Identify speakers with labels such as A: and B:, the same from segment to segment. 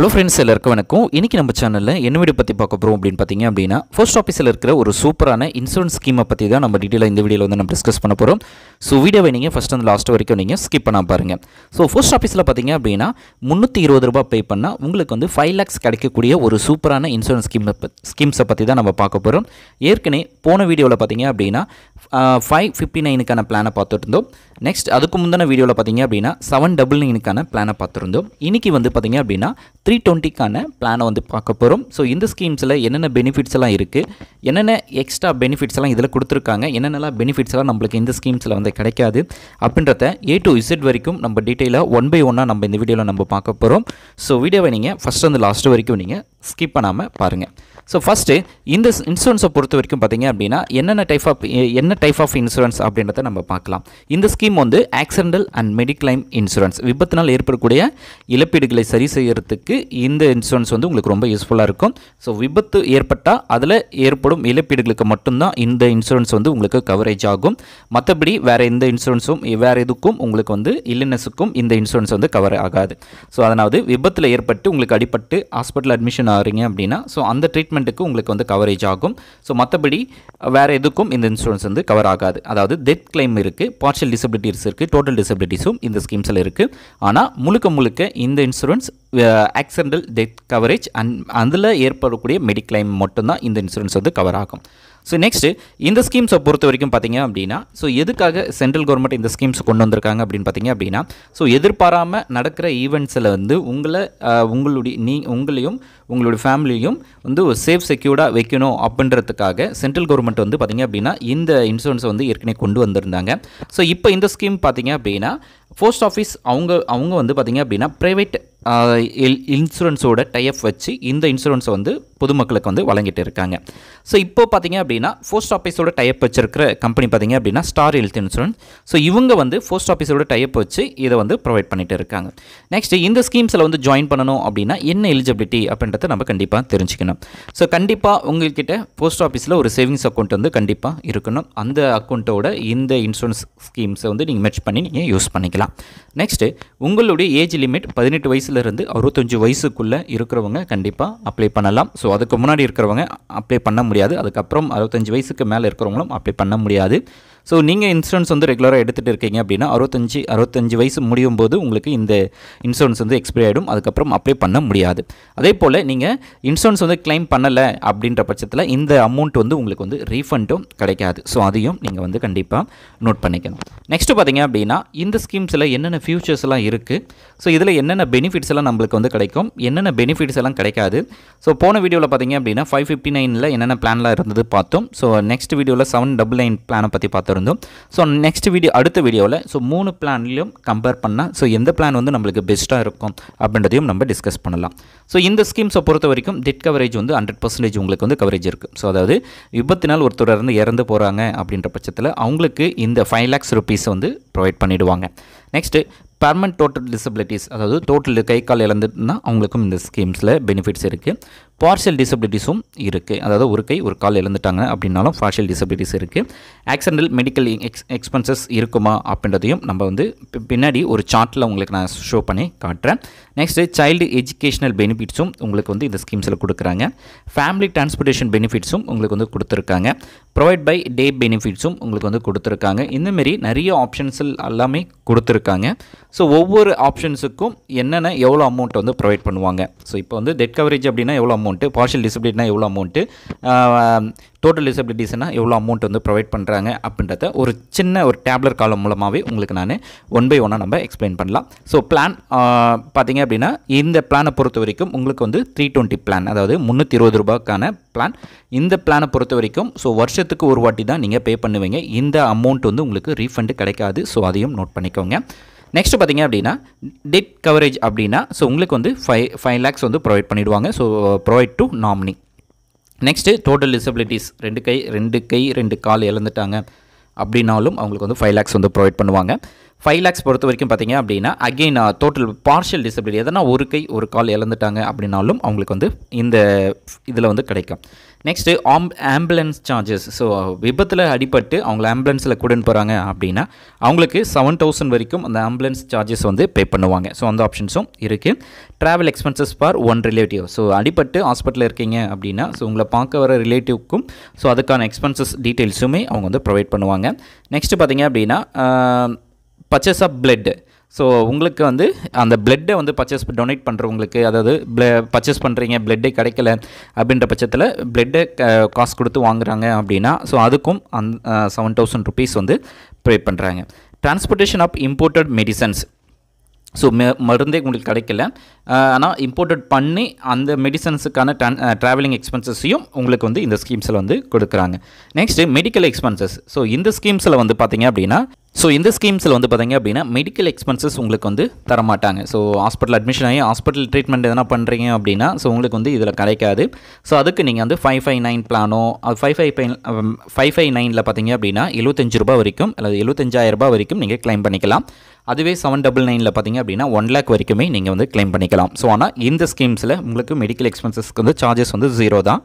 A: hello friends எல்லாருக்கும் வணக்கம் இன்றைக்கி நம்ம சேனலில் என்ன வீடியோ பற்றி பார்க்க போகிறோம் அப்படின்னு பார்த்தீங்க அப்படின்னா ஃபர்ஸ்ட் ஆஃபீஸில் இருக்கிற ஒரு சூப்பரான இன்சூரன்ஸ் ஸ்கீமை பற்றி தான் நம்ம டீட்டெயிலாக இந்த வீடியோவில் வந்து நம்ம டிஸ்கஸ் பண்ண போகிறோம் ஸோ வீடியோவை நீங்கள் ஃபஸ்ட் அந்த லாஸ்ட் வரைக்கும் நீங்கள் ஸ்கிப் பண்ண பாருங்கள் ஸோ ஃபர்ஸ்ட் ஆஃபீஸில் பார்த்தீங்க அப்படின்னா முந்நூற்றி இருபது ரூபா பே பண்ணால் உங்களுக்கு வந்து ஃபைவ் லேக்ஸ் கிடைக்கக்கூடிய ஒரு சூப்பரான இன்சூரன்ஸ் ஸ்கீம் ஸ்கீம்ஸை பற்றி தான் நம்ம பார்க்க போகிறோம் ஏற்கனவே போன வீடியோவில் பார்த்தீங்க அப்படின்னா ஃபைவ் ஃபிஃப்டி நைனுக்கான பிளானை பார்த்துட்டு நெக்ஸ்ட் அதுக்கு முந்தின வீடியோவில் பார்த்தீங்க அப்படின்னா செவன் டபுள் நைனுக்கான பிளானை பார்த்துருந்தோம் இன்றைக்கி வந்து பார்த்தீங்க அப்படின்னா த்ரீ டுவெண்ட்டிக்கான பிளானை வந்து பார்க்க போகிறோம் ஸோ இந்த ஸ்கீம்ஸில் என்னென்ன பெனிஃபிட்ஸ் எல்லாம் இருக்குது என்னென்ன எக்ஸ்ட்ரா பெனிஃபிட்ஸ் எல்லாம் இதில் கொடுத்துருக்காங்க என்னென்னலாம் பெனிஃபிட்ஸ் எல்லாம் நம்மளுக்கு இந்த ஸ்கீம்ஸில் வந்து கிடைக்காது அப்படின்றத ஏ டு இசட் வரைக்கும் நம்ம டீட்டெயிலாக ஒன் பை ஒன்னாக நம்ம இந்த வீடியோவில் நம்ம பார்க்க போகிறோம் ஸோ வீடியோவை நீங்கள் ஃபஸ்ட் வந்து லாஸ்ட் வரைக்கும் நீங்கள் ஸ்கிப் பண்ணாமல் பாருங்கள் ஸோ ஃபஸ்ட்டு இந்த இன்சூரன்ஸை பொறுத்த வரைக்கும் பார்த்தீங்க அப்படின்னா என்னென்ன டைப் ஆஃப் என்ன டைப் ஆஃப் இன்சூரன்ஸ் அப்படின்றத நம்ம பார்க்கலாம் இந்த ஸ்கீம் வந்து ஆக்சிடென்டல் அண்ட் மெடிக்ளைம் இன்சூரன்ஸ் விபத்தினால் ஏற்படக்கூடிய இழப்பீடுகளை சரி செய்கிறதுக்கு இந்த இன்சூரன்ஸ் வந்து உங்களுக்கு ரொம்ப யூஸ்ஃபுல்லாக இருக்கும் ஸோ விபத்து ஏற்பட்டால் அதில் ஏற்படும் இழப்பீடுகளுக்கு மட்டும்தான் இந்த இன்சூரன்ஸ் வந்து உங்களுக்கு கவரேஜ் ஆகும் மற்றபடி வேறு எந்த இன்சூரன்ஸும் வேறு எதுக்கும் உங்களுக்கு வந்து இல்லினஸுக்கும் இந்த இன்சூரன்ஸ் வந்து கவர் ஆகாது ஸோ அதனாவது விபத்தில் ஏற்பட்டு உங்களுக்கு அடிப்பட்டு ஹாஸ்பிட்டல் அட்மிஷன் ஆகிறீங்க அப்படின்னா ஸோ அந்த ட்ரீட்மெண்ட்டுக்கு உங்களுக்கு வந்து கவரேஜ் ஆகும் ஸோ மற்றபடி வேறு எதுக்கும் இந்த இன்சூரன்ஸ் வந்து கவர் ஆகாது அதாவது டெத் கிளைம் இருக்குது பார்ஷியல் டிசபிலிட்டிஸ் இருக்குது டோட்டல் டிசபிலிட்டிஸும் இந்த ஸ்கீம்ஸில் இருக்குது ஆனால் முழுக்க முழுக்க இந்த insurance accidental death coverage and அதில் ஏற்படக்கூடிய மெடிக்ளைம் மட்டும்தான் இந்த இன்சூரன்ஸ் வந்து கவர் ஆகும் ஸோ நெக்ஸ்ட்டு இந்த ஸ்கீம்ஸை பொறுத்த வரைக்கும் பார்த்தீங்க அப்படின்னா ஸோ எதுக்காக சென்ட்ரல் கவர்மெண்ட் இந்த ஸ்கீம்ஸ் கொண்டு வந்திருக்காங்க அப்படின்னு பார்த்திங்க அப்படின்னா ஸோ எதிர்பாராமல் நடக்கிற ஈவெண்ட்ஸில் வந்து உங்களை உங்களுடைய நீ உங்களையும் உங்களுடைய ஃபேமிலியும் வந்து ஒரு சேஃப் செக்யூர்டாக வைக்கணும் அப்படின்றதுக்காக சென்ட்ரல் கவர்மெண்ட் வந்து பார்த்திங்க அப்படின்னா இந்த இன்சூரன்ஸை வந்து ஏற்கனவே கொண்டு வந்திருந்தாங்க ஸோ இப்போ இந்த ஸ்கீம் பார்த்திங்க அப்படின்னா போஸ்ட் ஆஃபீஸ் அவங்க அவங்க வந்து பார்த்திங்க அப்படின்னா ப்ரைவேட் இன்சூரன்ஸோட டைப் வச்சு இந்த இன்சூரன்ஸை வந்து பொதுமக்களுக்கு வந்து வழங்கிட்டு இருக்காங்க ஸோ இப்போ பார்த்தீங்க அப்படின்னா போஸ்ட் ஆஃபீஸோட டைப் வச்சிருக்கிற கம்பெனி பார்த்தீங்க அப்படின்னா ஸ்டார் ஹெல்த் இன்சூரன்ஸ் ஸோ இவங்க வந்து போஸ்ட் ஆஃபீஸோட டைப் வச்சு இதை வந்து ப்ரொவைட் பண்ணிட்டு இருக்காங்க நெக்ஸ்ட் இந்த ஸ்கீம்ஸில் வந்து ஜாயின் பண்ணணும் அப்படின்னா என்ன எலிஜிபிலிட்டி அப்படின்றத நம்ம கண்டிப்பாக தெரிஞ்சுக்கணும் ஸோ கண்டிப்பாக உங்கள்கிட்ட போஸ்ட் ஆஃபீஸில் ஒரு சேவிங்ஸ் அக்கௌண்ட் வந்து கண்டிப்பாக இருக்கணும் அந்த அக்கௌண்ட்டோட இந்த இன்சூரன்ஸ் ஸ்கீம்ஸை வந்து நீங்கள் மெச் பண்ணி நீங்கள் யூஸ் பண்ணிக்கலாம் நெக்ஸ்ட்டு உங்களுடைய ஏஜ் லிமிட் பதினெட்டு வயசுலேருந்து அறுபத்தஞ்சு வயசுக்குள்ளே இருக்கிறவங்க கண்டிப்பாக அப்ளை பண்ணலாம் ஸோ ஸோ அதுக்கு முன்னாடி இருக்கிறவங்க அப்ளை பண்ண முடியாது அதுக்கப்புறம் அறுபத்தஞ்சு வயசுக்கு மேலே இருக்கிறவங்களும் அப்ளை பண்ண முடியாது ஸோ நீங்கள் இன்சூரன்ஸ் வந்து ரெகுலராக எடுத்துகிட்டு இருக்கீங்க அப்படின்னா அறுபத்தஞ்சு அறுபத்தஞ்சு வயசு முடியும் போது உங்களுக்கு இந்த இன்சூரன்ஸ் வந்து எக்ஸ்பைரி ஆகிடும் அதுக்கப்புறம் அப்ளை பண்ண முடியாது அதே போல் நீங்கள் இன்சூரன்ஸ் வந்து கிளைம் பண்ணலை அப்படின்ற பட்சத்தில் இந்த அமௌண்ட் வந்து உங்களுக்கு வந்து ரீஃபண்டும் கிடைக்காது ஸோ அதையும் நீங்கள் வந்து கண்டிப்பாக நோட் பண்ணிக்கணும் நெக்ஸ்ட்டு பார்த்தீங்க அப்படின்னா இந்த ஸ்கீம்ஸில் என்னென்ன ஃபியூச்சர்ஸ்லாம் இருக்குது ஸோ இதில் என்னென்ன பெனிஃபிட்ஸ் எல்லாம் நம்மளுக்கு வந்து கிடைக்கும் என்னென்ன பெனிஃபிட்ஸ் எல்லாம் கிடைக்காது ஸோ போன வீடியோவில் பார்த்தீங்க அப்படின்னா ஃபைவ் ஃபிஃப்டி நைனில் என்னென்ன பிளான்லாம் இருந்தது பார்த்தோம் ஸோ நெக்ஸ்ட் வீடியோவில் செவன் டபுள் நைன் பிளானை பற்றி பார்த்தோம் பொருந்தும் ஸோ நெக்ஸ்ட் வீடியோ அடுத்த வீடியோவில் ஸோ மூணு பிளான்லையும் கம்பேர் பண்ணால் ஸோ எந்த பிளான் வந்து நம்மளுக்கு பெஸ்ட்டாக இருக்கும் அப்படின்றதையும் நம்ம டிஸ்கஸ் பண்ணலாம் ஸோ இந்த ஸ்கீம்ஸை பொறுத்த வரைக்கும் டெட் கவரேஜ் வந்து ஹண்ட்ரட் பர்சன்டேஜ் உங்களுக்கு வந்து கவரேஜ் இருக்குது ஸோ அதாவது விபத்தினால் ஒருத்தர் இருந்து இறந்து போகிறாங்க அப்படின்ற பட்சத்தில் அவங்களுக்கு இந்த ஃபைவ் லேக்ஸ் ருபீஸ் வந்து ப்ரொவைட் பண்ணிவிடுவாங்க நெக்ஸ்ட்டு பர்மனன்ட் டோட்டல் டிசபிலிட்டிஸ் அதாவது டோட்டல் கை கால் இழந்துட்டுனா அவங்களுக்கும் இந்த ஸ்கீம்ஸில் பெனிஃபிட்ஸ் இருக்குது பார்ஷியல் டிசபிலிட்டிஸும் இருக்குது அதாவது ஒரு கை ஒரு கால் இழந்துட்டாங்க அப்படின்னாலும் பார்ஷியல் டிசபிலிட்டிஸ் இருக்குது ஆக்சிடென்டல் மெடிக்கல் எக்ஸ் எக்ஸ்பென்சஸ் இருக்குமா அப்படின்றதையும் நம்ம வந்து பின்னாடி ஒரு சார்ட்டில் உங்களுக்கு நான் ஷோ பண்ணி காட்டுறேன் நெக்ஸ்ட்டு சைல்டு எஜுகேஷனல் பெனிஃபிட்ஸும் உங்களுக்கு வந்து இந்த ஸ்கீம்ஸில் கொடுக்குறாங்க ஃபேமிலி டிரான்ஸ்போர்ட்டேஷன் பெனிஃபிட்ஸும் உங்களுக்கு வந்து கொடுத்துருக்காங்க ப்ரொவைட் பை டே பெனிஃபிட்ஸும் உங்களுக்கு வந்து கொடுத்துருக்காங்க இந்தமாரி நிறைய ஆப்ஷன்ஸ் எல்லாமே கொடுத்துருக்காங்க ஸோ ஒவ்வொரு ஆப்ஷன்ஸுக்கும் என்னென்ன எவ்வளோ அமௌண்ட் வந்து ப்ரொவைட் பண்ணுவாங்க ஸோ இப்போ வந்து டெட் கவரேஜ் அப்படின்னா எவ்வளோ அமௌண்ட் அமௌண்ட்டு பார்ஷியல் டிசபிலிட்டினா எவ்வளோ அமௌண்ட்டு டோட்டல் டிசபிலிட்டிஸ்னால் எவ்வளோ அமௌண்ட் வந்து ப்ரொவைட் பண்ணுறாங்க அப்படின்றத ஒரு சின்ன ஒரு டேப்லர் காலம் மூலமாகவே உங்களுக்கு நான் ஒன் பை ஒன்னாக நம்ம எக்ஸ்பிளைன் பண்ணலாம் ஸோ பிளான் பார்த்தீங்க அப்படின்னா இந்த பிளானை பொறுத்த வரைக்கும் உங்களுக்கு வந்து த்ரீ டுவெண்ட்டி பிளான் அதாவது முந்நூற்றி இருபது ரூபாய்க்கான பிளான் இந்த பிளானை பொறுத்த வரைக்கும் ஸோ வருஷத்துக்கு ஒரு வாட்டி தான் நீங்கள் பே பண்ணுவீங்க இந்த அமௌண்ட் வந்து உங்களுக்கு ரீஃபண்டு கிடைக்காது ஸோ அதையும் நோட் பண்ணிக்கோங்க நெக்ஸ்ட் பார்த்திங்க அப்படின்னா டெட் கவரேஜ் அப்படின்னா ஸோ உங்களுக்கு வந்து ஃபைவ் ஃபைவ் லேக்ஸ் வந்து ப்ரொவைட் பண்ணிவிடுவாங்க so provide to nominee next total disabilities ரெண்டு கை ரெண்டு கை ரெண்டு கால் இழந்துட்டாங்க அப்படின்னாலும் அவங்களுக்கு வந்து ஃபைவ் லேக்ஸ் வந்து ப்ரொவைட் பண்ணுவாங்க ஃபைவ் லேக்ஸ் பொறுத்த வரைக்கும் பார்த்திங்க அப்படின்னா அகெயின் டோட்டல் பார்ஷியல் டிசபிலிட்டி எதனா ஒரு கை ஒரு கால் இழந்துட்டாங்க அப்படின்னாலும் அவங்களுக்கு வந்து இந்த இதில் வந்து கிடைக்கும் நெக்ஸ்ட்டு ஆம் ஆம்புலன்ஸ் சார்ஜஸ் ஸோ விபத்தில் அடிபட்டு அவங்கள ஆம்புலன்ஸில் கூடன் போகிறாங்க அப்படின்னா அவங்களுக்கு செவன் தௌசண்ட் வரைக்கும் அந்த ஆம்புலன்ஸ் சார்ஜஸ் வந்து பே பண்ணுவாங்க ஸோ அந்த ஆப்ஷன்ஸும் இருக்குது travel expenses for one relative so அடிபட்டு ஹாஸ்பிட்டலில் இருக்கீங்க அப்படின்னா ஸோ உங்களை பார்க்க வர ரிலேட்டிவ்க்கும் ஸோ அதுக்கான எக்ஸ்பென்சஸ் டீட்டெயில்ஸுமே அவங்க வந்து ப்ரொவைட் பண்ணுவாங்க நெக்ஸ்ட்டு பார்த்தீங்க அப்படின்னா பர்ச்சேஸ் ஆஃப் பிளட்டு ஸோ உங்களுக்கு வந்து அந்த பிளட்டை வந்து பர்ச்சேஸ் டொனேட் பண்ணுறவங்களுக்கு அதாவது பர்ச்சேஸ் பண்ணுறீங்க பிளட்டே கிடைக்கல அப்படின்ற பட்சத்தில் பிளட்டை காசு கொடுத்து வாங்குறாங்க அப்படின்னா ஸோ அதுக்கும் அந் செவன் தௌசண்ட் ருபீஸ் வந்து பே பண்ணுறாங்க transportation of imported medicines so மெ மருந்தே உங்களுக்கு கிடைக்கல ஆனால் இம்போர்ட்டட் பண்ணி அந்த மெடிசன்ஸுக்கான ட்ரான் ட்ராவலிங் எக்ஸ்பென்சஸையும் உங்களுக்கு வந்து இந்த ஸ்கீம்ஸில் வந்து கொடுக்குறாங்க நெக்ஸ்ட்டு மெடிக்கல் எக்ஸ்பென்சஸ் ஸோ இந்த ஸ்கீம்ஸில் வந்து பார்த்திங்க அப்படின்னா ஸோ இந்த ஸ்கீம்ஸில் வந்து பார்த்திங்க அப்படின்னா மெடிக்கல் எக்ஸ்பென்சஸ் உங்களுக்கு வந்து தரமாட்டாங்க ஸோ ஹாஸ்பிட்டல் அட்மிஷன் ஆகி ஹாஸ்பிட்டல் ட்ரீட்மெண்ட் எதனா பண்ணுறீங்க அப்படின்னா ஸோ உங்களுக்கு வந்து இதில் கிடைக்காது ஸோ அதுக்கு நீங்கள் வந்து ஃபைவ் ஃபைவ் நைன் பிளானோ அது ஃபைவ் ஃபைவ் ஃபைவ் ஃபைவ் நைனில் பார்த்தீங்க அப்படின்னா எழுபத்தஞ்சு ரூபா வரைக்கும் அல்லது ரூபா வரைக்கும் நீங்கள் கிளைம் பண்ணிக்கலாம் அதுவே செவன் டபுள் நைனில் பார்த்தீங்க அப்படின்னா ஒன் லேக் வரைக்குமே நீங்கள் வந்து கிளைம் பண்ணிக்கலாம் ஸோ ஆனால் இந்த ஸ்கீம்ஸில் உங்களுக்கு மெடிக்கல் எக்ஸ்பென்சஸ்க்கு வந்து சார்ஜஸ் வந்து ஜீரோ தான்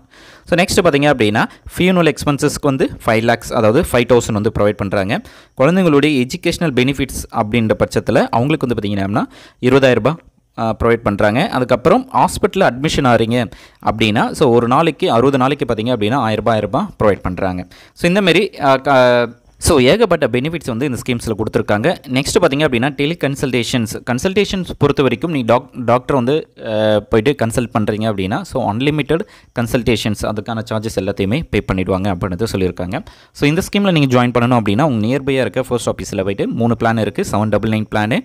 A: ஸோ நெக்ஸ்ட் பார்த்தீங்க அப்படின்னா ஃபியூனல் எக்ஸ்பென்சஸ்க்கு வந்து ஃபைவ் லேக்ஸ் அதாவது ஃபைவ் தௌசண்ட் வந்து ப்ரொவைட் பண்ணுறாங்க குழந்தைங்களுடைய இதோடைய எஜுகேஷ்னல் பெனிஃபிட்ஸ் அப்படின்ற பட்சத்தில் அவங்களுக்கு வந்து பார்த்திங்கன்னா இருபதாயிரரூபா ப்ரொவைட் பண்ணுறாங்க அதுக்கப்புறம் ஹாஸ்பிட்டலில் அட்மிஷன் ஆகிறீங்க அப்படின்னா ஸோ ஒரு நாளைக்கு அறுபது நாளைக்கு பார்த்திங்க அப்படின்னா ஆயிரரூபா ஆயிரரூபா ப்ரொவைட் பண்ணுறாங்க ஸோ இந்தமாரி ஸோ ஏகப்பட்ட பெனிஃபிட்ஸ் வந்து இந்த ஸ்கீம்ஸில் கொடுத்துருக்காங்க நெக்ஸ்ட் பார்த்திங்க அப்படின்னா டெலி கன்சல்டேஷன்ஸ் கன்சல்டேஷன்ஸ் பொறுத்த வரைக்கும் நீ டாக் டாக்டர் வந்து போயிட்டு கன்சல்ட் பண்ணுறீங்க அப்படின்னா ஸோ அன்லிமிட்டெட் கன்சல்டேஷன்ஸ் அதுக்கான சார்ஜஸ் எல்லாத்தையுமே பே பண்ணிவிடுவாங்க அப்படின்றது சொல்லியிருக்காங்க ஸோ இந்த ஸ்கீமில் நீங்கள் ஜாயின் பண்ணணும் அப்படின்னா உங்கள் நியர்பையாக இருக்க ஃபர்ஸ்ட் ஆஃபீஸில் போயிட்டு மூணு பிளான் இருக்குது seven double nine plan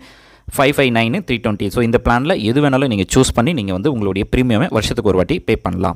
A: five five nine three twenty so இந்த பிளானில் எது வேணாலும் நீங்கள் சூஸ் பண்ணி நீங்கள் வந்து உங்களுடைய ப்ரீமியமே வருஷத்துக்கு ஒரு வாட்டி பே பண்ணலாம்